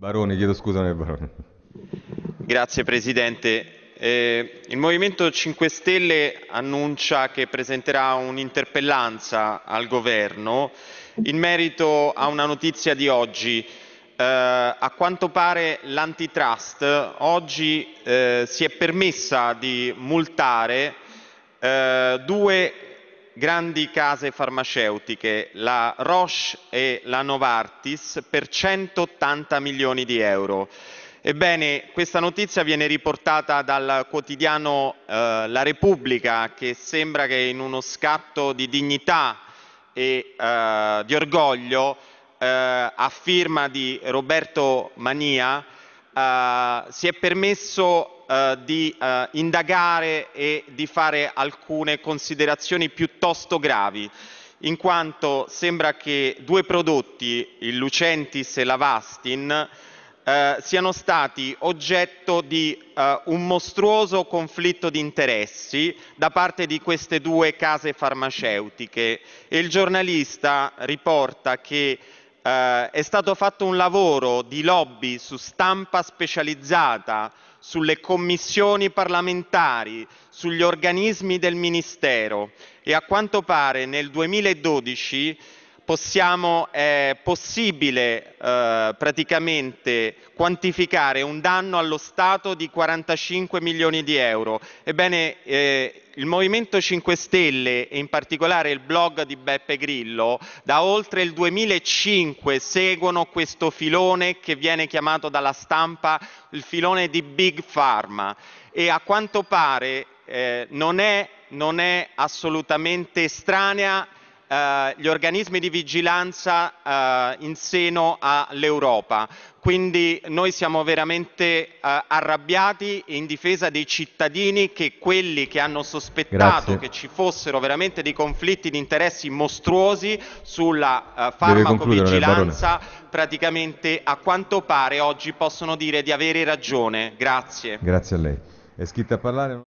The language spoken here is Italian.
Barone, chiedo scusa, non è Barone. Grazie Presidente. Eh, il Movimento 5 Stelle annuncia che presenterà un'interpellanza al Governo in merito a una notizia di oggi. Eh, a quanto pare l'antitrust oggi eh, si è permessa di multare eh, due grandi case farmaceutiche, la Roche e la Novartis, per 180 milioni di euro. Ebbene, questa notizia viene riportata dal quotidiano eh, La Repubblica, che sembra che in uno scatto di dignità e eh, di orgoglio, eh, a firma di Roberto Mania, eh, si è permesso eh, di eh, indagare e di fare alcune considerazioni piuttosto gravi, in quanto sembra che due prodotti, il Lucentis e la Vastin, eh, siano stati oggetto di eh, un mostruoso conflitto di interessi da parte di queste due case farmaceutiche e il giornalista riporta che eh, è stato fatto un lavoro di lobby su stampa specializzata, sulle commissioni parlamentari, sugli organismi del Ministero e a quanto pare nel 2012 possiamo, è possibile eh, praticamente quantificare un danno allo Stato di 45 milioni di euro. Ebbene, eh, il Movimento 5 Stelle e in particolare il blog di Beppe Grillo da oltre il 2005 seguono questo filone che viene chiamato dalla stampa il filone di Big Pharma e a quanto pare eh, non, è, non è assolutamente estranea eh, gli organismi di vigilanza eh, in seno all'Europa. Quindi noi siamo veramente eh, arrabbiati in difesa dei cittadini che quelli che hanno sospettato Grazie. che ci fossero veramente dei conflitti di interessi mostruosi sulla eh, farmacovigilanza praticamente a quanto pare oggi possono dire di avere ragione. Grazie. Grazie a lei. È scritta a parlare